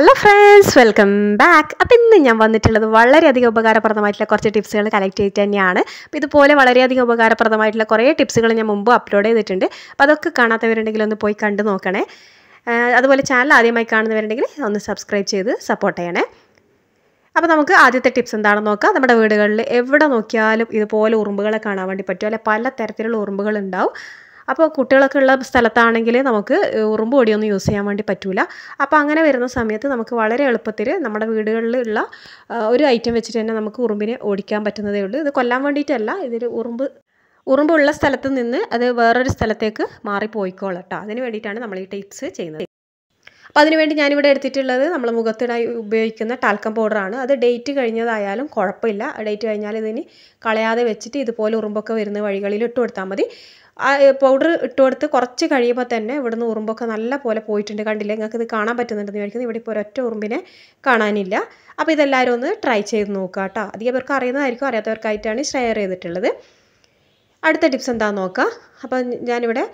hello friends welcome back അപ്പം ഇന്ന് ഞാൻ വന്നിട്ടുള്ളത് വളരെയധികം ഉപകാരപ്രദമായിട്ടുള്ള കുറച്ച് ടിപ്സുകൾ കളക്ട് ചെയ്തിട്ട് തന്നെയാണ് അപ്പോൾ ഇതുപോലെ വളരെയധികം ഉപകാരപ്രദമായിട്ടുള്ള കുറേ ടിപ്സുകൾ ഞാൻ മുമ്പ് അപ്ലോഡ് ചെയ്തിട്ടുണ്ട് അപ്പോൾ അതൊക്കെ കാണാത്തവരുണ്ടെങ്കിൽ ഒന്ന് പോയി കണ്ടു നോക്കണേ അതുപോലെ ചാനൽ ആദ്യമായി കാണുന്നവരുണ്ടെങ്കിൽ ഒന്ന് സബ്സ്ക്രൈബ് ചെയ്ത് സപ്പോർട്ട് ചെയ്യണേ അപ്പോൾ നമുക്ക് ആദ്യത്തെ ടിപ്സ് എന്താണെന്ന് നോക്കാം നമ്മുടെ വീടുകളിൽ എവിടെ നോക്കിയാലും ഇതുപോലെ ഉറുമ്പുകളെ കാണാൻ വേണ്ടി പറ്റും അല്ലെ പല തരത്തിലുള്ള ഉറുമ്പുകൾ ഉണ്ടാവും അപ്പോൾ കുട്ടികളൊക്കെ ഉള്ള സ്ഥലത്താണെങ്കിൽ നമുക്ക് ഉറുമ്പ് പൊടിയൊന്നും യൂസ് ചെയ്യാൻ വേണ്ടി പറ്റില്ല അപ്പോൾ അങ്ങനെ വരുന്ന സമയത്ത് നമുക്ക് വളരെ എളുപ്പത്തിൽ നമ്മുടെ വീടുകളിലുള്ള ഒരു ഐറ്റം വെച്ചിട്ട് തന്നെ നമുക്ക് ഉറുമ്പിനെ ഓടിക്കാൻ പറ്റുന്നതേ ഉള്ളൂ ഇത് കൊല്ലാൻ വേണ്ടിയിട്ടല്ല ഇതിൽ ഉറുമ്പ് ഉറുമ്പുള്ള സ്ഥലത്ത് നിന്ന് അത് വേറൊരു സ്ഥലത്തേക്ക് മാറിപ്പോയിക്കോളട്ടോ അതിന് വേണ്ടിയിട്ടാണ് നമ്മൾ ഈ ടിപ്സ് ചെയ്യുന്നത് അപ്പോൾ അതിനുവേണ്ടി ഞാനിവിടെ എടുത്തിട്ടുള്ളത് നമ്മൾ മുഖത്തിടാൻ ഉപയോഗിക്കുന്ന ടാൽക്കം പൗഡറാണ് അത് ഡേറ്റ് കഴിഞ്ഞതായാലും കുഴപ്പമില്ല ഡേറ്റ് കഴിഞ്ഞാൽ ഇതിന് കളയാതെ വെച്ചിട്ട് ഇതുപോലെ ഉറുമ്പൊക്കെ വരുന്ന വഴികളിൽ ഇട്ട് കൊടുത്താൽ മതി പൗഡർ ഇട്ട് കൊടുത്ത് കുറച്ച് കഴിയുമ്പോൾ തന്നെ ഇവിടുന്ന് ഉറുമ്പൊക്കെ നല്ല പോലെ പോയിട്ടുണ്ട് കണ്ടില്ലേ നിങ്ങൾക്ക് ഇത് കാണാൻ പറ്റുന്നുണ്ടെന്ന് വിചാരിക്കുന്നത് ഇവിടെ ഇപ്പോൾ ഒരൊറ്റ ഉറുമ്പിനെ കാണാനില്ല അപ്പോൾ ഇതെല്ലാവരും ഒന്ന് ട്രൈ ചെയ്ത് നോക്കുക കേട്ടോ അധികം പേർക്ക് അറിയുന്നതായിരിക്കും അറിയാത്തവർക്കായിട്ടാണ് ഷെയർ ചെയ്തിട്ടുള്ളത് അടുത്ത ടിപ്സ് എന്താണെന്ന് നോക്കാം അപ്പം ഞാനിവിടെ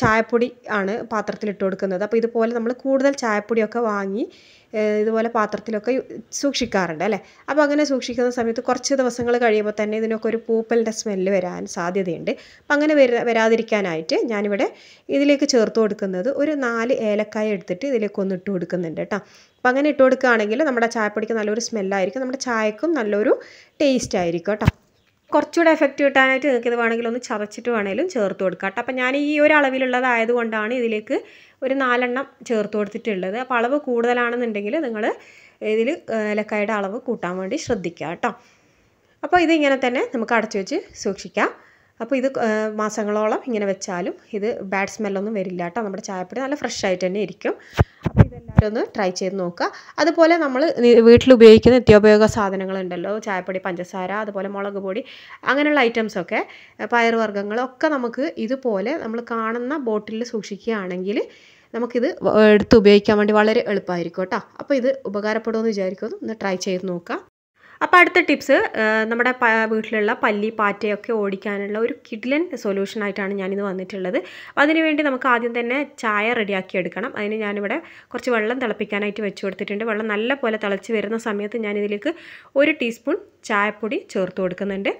ചായപ്പൊടി ആണ് പാത്രത്തിലിട്ട് കൊടുക്കുന്നത് അപ്പോൾ ഇതുപോലെ നമ്മൾ കൂടുതൽ ചായപ്പൊടിയൊക്കെ വാങ്ങി ഇതുപോലെ പാത്രത്തിലൊക്കെ സൂക്ഷിക്കാറുണ്ട് അല്ലേ അപ്പോൾ അങ്ങനെ സൂക്ഷിക്കുന്ന സമയത്ത് കുറച്ച് ദിവസങ്ങൾ കഴിയുമ്പോൾ തന്നെ ഇതിനൊക്കെ ഒരു പൂപ്പലിൻ്റെ സ്മെല്ല് വരാൻ സാധ്യതയുണ്ട് അപ്പം അങ്ങനെ വരാ വരാതിരിക്കാനായിട്ട് ഞാനിവിടെ ഇതിലേക്ക് ചേർത്ത് കൊടുക്കുന്നത് ഒരു നാല് ഏലക്കായ എടുത്തിട്ട് ഇതിലേക്ക് ഒന്ന് ഇട്ട് കൊടുക്കുന്നുണ്ട് കേട്ടോ അപ്പം അങ്ങനെ ഇട്ട് കൊടുക്കുകയാണെങ്കിൽ നമ്മുടെ ചായപ്പൊടിക്ക് നല്ലൊരു സ്മെല്ലായിരിക്കും നമ്മുടെ ചായക്കും നല്ലൊരു ടേസ്റ്റ് കേട്ടോ കുറച്ചുകൂടെ എഫക്റ്റ് കിട്ടാനായിട്ട് നിങ്ങൾക്ക് ഇത് വേണമെങ്കിൽ ഒന്ന് ചതച്ചിട്ട് വേണമെങ്കിലും ചേർത്ത് കൊടുക്കാം കേട്ടോ അപ്പം ഞാൻ ഈ ഒരു അളവിലുള്ളതായത് കൊണ്ടാണ് ഇതിലേക്ക് ഒരു നാലെണ്ണം ചേർത്ത് കൊടുത്തിട്ടുള്ളത് അപ്പം അളവ് കൂടുതലാണെന്നുണ്ടെങ്കിൽ നിങ്ങൾ ഇതിൽ ഏലക്കായുടെ അളവ് കൂട്ടാൻ വേണ്ടി ശ്രദ്ധിക്കുക കേട്ടോ അപ്പോൾ ഇതിങ്ങനെ തന്നെ നമുക്ക് അടച്ചു വെച്ച് സൂക്ഷിക്കാം അപ്പോൾ ഇത് മാസങ്ങളോളം ഇങ്ങനെ വെച്ചാലും ഇത് ബാഡ് സ്മെല്ലൊന്നും വരില്ല കേട്ടോ നമ്മുടെ ചായപ്പൊടി നല്ല ഫ്രഷ് ആയിട്ട് തന്നെ ഇരിക്കും ഒന്ന് ട്രൈ ചെയ്ത് നോക്കുക അതുപോലെ നമ്മൾ വീട്ടിൽ ഉപയോഗിക്കുന്ന നിത്യോപയോഗ സാധനങ്ങളുണ്ടല്ലോ ചായപ്പൊടി പഞ്ചസാര അതുപോലെ മുളക് പൊടി അങ്ങനെയുള്ള ഐറ്റംസൊക്കെ പയറുവർഗ്ഗങ്ങളൊക്കെ നമുക്ക് ഇതുപോലെ നമ്മൾ കാണുന്ന ബോട്ടിലിൽ സൂക്ഷിക്കുകയാണെങ്കിൽ നമുക്കിത് എടുത്ത് ഉപയോഗിക്കാൻ വേണ്ടി വളരെ എളുപ്പമായിരിക്കും കേട്ടോ അപ്പോൾ ഇത് ഉപകാരപ്പെടുമെന്ന് വിചാരിക്കുന്നു ഒന്ന് ട്രൈ ചെയ്ത് നോക്കുക അപ്പോൾ അടുത്ത ടിപ്സ് നമ്മുടെ വീട്ടിലുള്ള പല്ലി പാറ്റയൊക്കെ ഓടിക്കാനുള്ള ഒരു കിഡ്ലൻ സൊല്യൂഷനായിട്ടാണ് ഞാനിത് വന്നിട്ടുള്ളത് അപ്പോൾ അതിനുവേണ്ടി നമുക്ക് ആദ്യം തന്നെ ചായ റെഡിയാക്കി എടുക്കണം അതിന് ഞാനിവിടെ കുറച്ച് വെള്ളം തിളപ്പിക്കാനായിട്ട് വെച്ച് കൊടുത്തിട്ടുണ്ട് വെള്ളം നല്ല പോലെ തിളച്ച് വരുന്ന സമയത്ത് ഞാനിതിലേക്ക് ഒരു ടീസ്പൂൺ ചായപ്പൊടി ചേർത്ത് കൊടുക്കുന്നുണ്ട്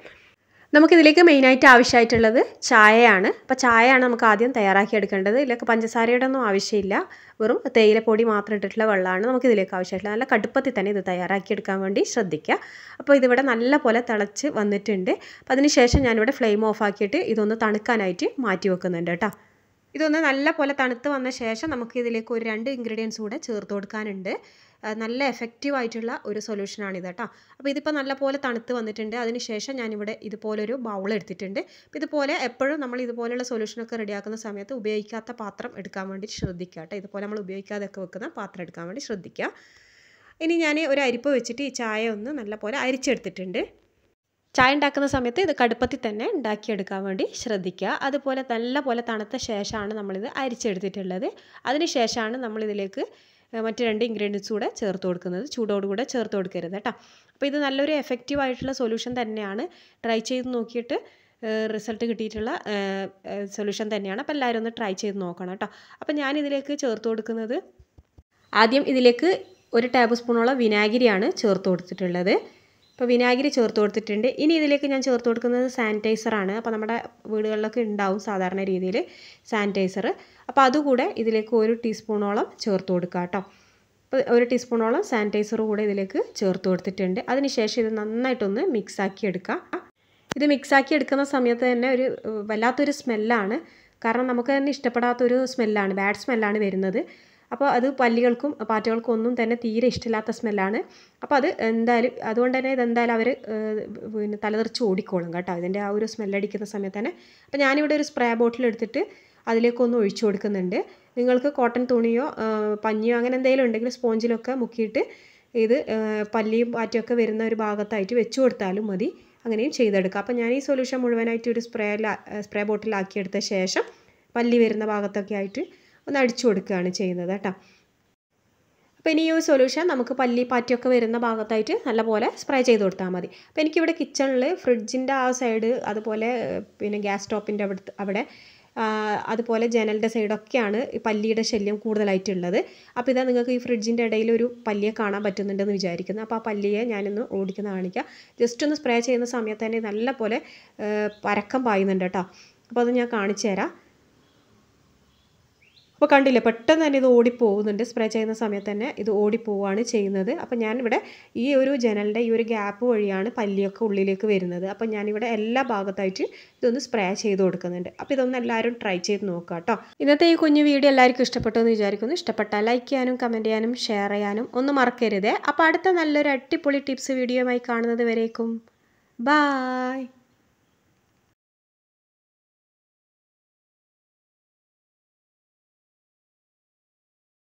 നമുക്കിതിലേക്ക് മെയിനായിട്ട് ആവശ്യമായിട്ടുള്ളത് ചായയാണ് അപ്പോൾ ചായയാണ് നമുക്ക് ആദ്യം തയ്യാറാക്കി എടുക്കേണ്ടത് ഇതിലേക്ക് പഞ്ചസാരയുടെ ഒന്നും ആവശ്യമില്ല വെറും തേയിലപ്പൊടി മാത്രം ഇട്ടിട്ടുള്ള വെള്ളമാണ് നമുക്കിതിലേക്ക് ആവശ്യമായിട്ടുള്ളത് നല്ല കടുപ്പത്തിൽ തന്നെ ഇത് തയ്യാറാക്കി എടുക്കാൻ വേണ്ടി ശ്രദ്ധിക്കുക അപ്പോൾ ഇതിവിടെ നല്ല പോലെ തിളച്ച് വന്നിട്ടുണ്ട് അപ്പോൾ അതിനുശേഷം ഞാനിവിടെ ഫ്ലെയിം ഓഫ് ആക്കിയിട്ട് ഇതൊന്ന് തണുക്കാനായിട്ട് മാറ്റി വെക്കുന്നുണ്ട് കേട്ടോ ഇതൊന്ന് നല്ല പോലെ തണുത്ത് വന്ന ശേഷം നമുക്ക് ഇതിലേക്ക് ഒരു രണ്ട് ഇൻഗ്രീഡിയൻസ് കൂടെ ചേർത്ത് കൊടുക്കാനുണ്ട് നല്ല എഫക്റ്റീവ് ആയിട്ടുള്ള ഒരു സൊല്യൂഷനാണിത് കേട്ടോ അപ്പോൾ ഇതിപ്പോൾ നല്ലപോലെ തണുത്ത് വന്നിട്ടുണ്ട് അതിനുശേഷം ഞാനിവിടെ ഇതുപോലൊരു ബൗൾ എടുത്തിട്ടുണ്ട് അപ്പോൾ ഇതുപോലെ എപ്പോഴും നമ്മൾ ഇതുപോലെയുള്ള സൊല്യൂഷനൊക്കെ റെഡിയാക്കുന്ന സമയത്ത് ഉപയോഗിക്കാത്ത പാത്രം എടുക്കാൻ വേണ്ടി ശ്രദ്ധിക്കുക കേട്ടോ ഇതുപോലെ നമ്മൾ ഉപയോഗിക്കാതെയൊക്കെ വെക്കുന്ന പാത്രം എടുക്കാൻ വേണ്ടി ശ്രദ്ധിക്കുക ഇനി ഞാൻ ഒരു അരിപ്പ് വെച്ചിട്ട് ഈ ചായ ഒന്ന് നല്ലപോലെ അരിച്ചെടുത്തിട്ടുണ്ട് ചായ ഉണ്ടാക്കുന്ന സമയത്ത് ഇത് കടുപ്പത്തിൽ തന്നെ ഉണ്ടാക്കിയെടുക്കാൻ വേണ്ടി ശ്രദ്ധിക്കുക അതുപോലെ നല്ലപോലെ തണുത്ത ശേഷമാണ് നമ്മളിത് അരിച്ചെടുത്തിട്ടുള്ളത് അതിന് ശേഷമാണ് നമ്മളിതിലേക്ക് മറ്റ് രണ്ട് ഇൻഗ്രീഡിയൻസ് കൂടെ ചേർത്ത് കൊടുക്കുന്നത് ചൂടോടുകൂടെ ചേർത്ത് കൊടുക്കരുത് കേട്ടോ അപ്പോൾ ഇത് നല്ലൊരു എഫക്റ്റീവ് ആയിട്ടുള്ള സൊല്യൂഷൻ തന്നെയാണ് ട്രൈ ചെയ്ത് നോക്കിയിട്ട് റിസൾട്ട് കിട്ടിയിട്ടുള്ള സൊല്യൂഷൻ തന്നെയാണ് അപ്പോൾ എല്ലാവരും ഒന്ന് ട്രൈ ചെയ്ത് നോക്കണം കേട്ടോ അപ്പോൾ ഞാനിതിലേക്ക് ചേർത്ത് കൊടുക്കുന്നത് ആദ്യം ഇതിലേക്ക് ഒരു ടേബിൾ സ്പൂണോളം വിനാഗിരിയാണ് ചേർത്ത് കൊടുത്തിട്ടുള്ളത് ഇപ്പോൾ വിനാഗിരി ചേർത്ത് കൊടുത്തിട്ടുണ്ട് ഇനി ഇതിലേക്ക് ഞാൻ ചേർത്ത് കൊടുക്കുന്നത് സാനിറ്റൈസറാണ് അപ്പോൾ നമ്മുടെ വീടുകളിലൊക്കെ ഉണ്ടാവും സാധാരണ രീതിയിൽ സാനിറ്റൈസർ അപ്പോൾ അതുകൂടെ ഇതിലേക്ക് ഒരു ടീസ്പൂണോളം ചേർത്ത് കൊടുക്കുക കേട്ടോ അപ്പോൾ ഒരു ടീസ്പൂണോളം സാനിറ്റൈസർ കൂടെ ഇതിലേക്ക് ചേർത്ത് കൊടുത്തിട്ടുണ്ട് അതിനുശേഷം ഇത് നന്നായിട്ടൊന്ന് മിക്സാക്കി എടുക്കുക ഇത് മിക്സാക്കി എടുക്കുന്ന സമയത്ത് തന്നെ ഒരു വല്ലാത്തൊരു സ്മെല്ലാണ് കാരണം നമുക്ക് തന്നെ ഇഷ്ടപ്പെടാത്തൊരു സ്മെല്ലാണ് ബാഡ് സ്മെല്ലാണ് വരുന്നത് അപ്പോൾ അത് പല്ലികൾക്കും പാറ്റകൾക്കും ഒന്നും തന്നെ തീരെ ഇഷ്ടമില്ലാത്ത സ്മെല്ലാണ് അപ്പോൾ അത് എന്തായാലും അതുകൊണ്ട് തന്നെ ഇതെന്തായാലും അവർ പിന്നെ തലതെറിച്ച് ഓടിക്കോളും കേട്ടോ ഇതിൻ്റെ ആ ഒരു സ്മെല്ലടിക്കുന്ന സമയത്ത് തന്നെ അപ്പോൾ ഞാനിവിടെ ഒരു സ്പ്രേ ബോട്ടിൽ എടുത്തിട്ട് അതിലേക്കൊന്ന് ഒഴിച്ചു കൊടുക്കുന്നുണ്ട് നിങ്ങൾക്ക് കോട്ടൺ തുണിയോ പഞ്ഞിയോ അങ്ങനെ എന്തെങ്കിലും ഉണ്ടെങ്കിൽ സ്പോഞ്ചിലൊക്കെ മുക്കിയിട്ട് ഇത് പല്ലിയും പാറ്റൊക്കെ വരുന്ന ഒരു ഭാഗത്തായിട്ട് വെച്ചു കൊടുത്താലും മതി അങ്ങനെയും ചെയ്തെടുക്കുക അപ്പോൾ ഞാൻ ഈ സൊല്യൂഷൻ മുഴുവനായിട്ട് ഒരു സ്പ്രേ സ്പ്രേ ബോട്ടിലാക്കിയെടുത്ത ശേഷം പല്ലി വരുന്ന ഭാഗത്തൊക്കെ ആയിട്ട് ഒന്ന് അടിച്ചു കൊടുക്കുകയാണ് ചെയ്യുന്നത് കേട്ടോ അപ്പോൾ ഇനി ഈ ഒരു സൊല്യൂഷൻ നമുക്ക് പല്ലി പാറ്റിയൊക്കെ വരുന്ന ഭാഗത്തായിട്ട് നല്ലപോലെ സ്പ്രേ ചെയ്ത് കൊടുത്താൽ മതി അപ്പോൾ എനിക്കിവിടെ കിച്ചണിൽ ഫ്രിഡ്ജിൻ്റെ ആ സൈഡ് അതുപോലെ പിന്നെ ഗ്യാസ് സ്റ്റോപ്പിൻ്റെ അവിടെ അവിടെ അതുപോലെ ജനലിൻ്റെ സൈഡൊക്കെയാണ് ഈ പല്ലിയുടെ ശല്യം കൂടുതലായിട്ടുള്ളത് അപ്പോൾ ഇതാ നിങ്ങൾക്ക് ഈ ഫ്രിഡ്ജിൻ്റെ ഇടയിൽ ഒരു പല്ലിയെ കാണാൻ പറ്റുന്നുണ്ടെന്ന് വിചാരിക്കുന്നു അപ്പോൾ ആ പല്ലിയെ ഞാനിന്ന് ഓടിക്കുന്ന കാണിക്കാം ജസ്റ്റ് ഒന്ന് സ്പ്രേ ചെയ്യുന്ന സമയത്ത് തന്നെ നല്ലപോലെ പരക്കം പായുന്നുണ്ട് കേട്ടോ അപ്പോൾ അത് ഞാൻ കാണിച്ചു തരാം അപ്പോൾ കണ്ടില്ലേ പെട്ടെന്ന് തന്നെ ഇത് ഓടിപ്പോകുന്നുണ്ട് സ്പ്രേ ചെയ്യുന്ന സമയത്ത് തന്നെ ഇത് ഓടിപ്പോവാണ് ചെയ്യുന്നത് അപ്പോൾ ഞാനിവിടെ ഈ ഒരു ജനലിൻ്റെ ഈ ഒരു ഗ്യാപ്പ് വഴിയാണ് പല്ലിയൊക്കെ ഉള്ളിലേക്ക് വരുന്നത് അപ്പോൾ ഞാനിവിടെ എല്ലാ ഭാഗത്തായിട്ട് ഇതൊന്ന് സ്പ്രേ ചെയ്ത് കൊടുക്കുന്നുണ്ട് അപ്പോൾ ഇതൊന്ന് എല്ലാവരും ട്രൈ ചെയ്ത് നോക്കുക കേട്ടോ ഇന്നത്തെ ഈ കുഞ്ഞു വീഡിയോ എല്ലാവർക്കും ഇഷ്ടപ്പെട്ടു എന്ന് വിചാരിക്കുന്നു ഇഷ്ടപ്പെട്ടാൽ ലൈക്ക് ചെയ്യാനും കമൻറ്റ് ചെയ്യാനും ഷെയർ ചെയ്യാനും ഒന്നും മറക്കരുത് അപ്പോൾ അടുത്ത നല്ലൊരു അടിപൊളി ടിപ്സ് വീഡിയോയുമായി കാണുന്നത് വരേക്കും ബായ്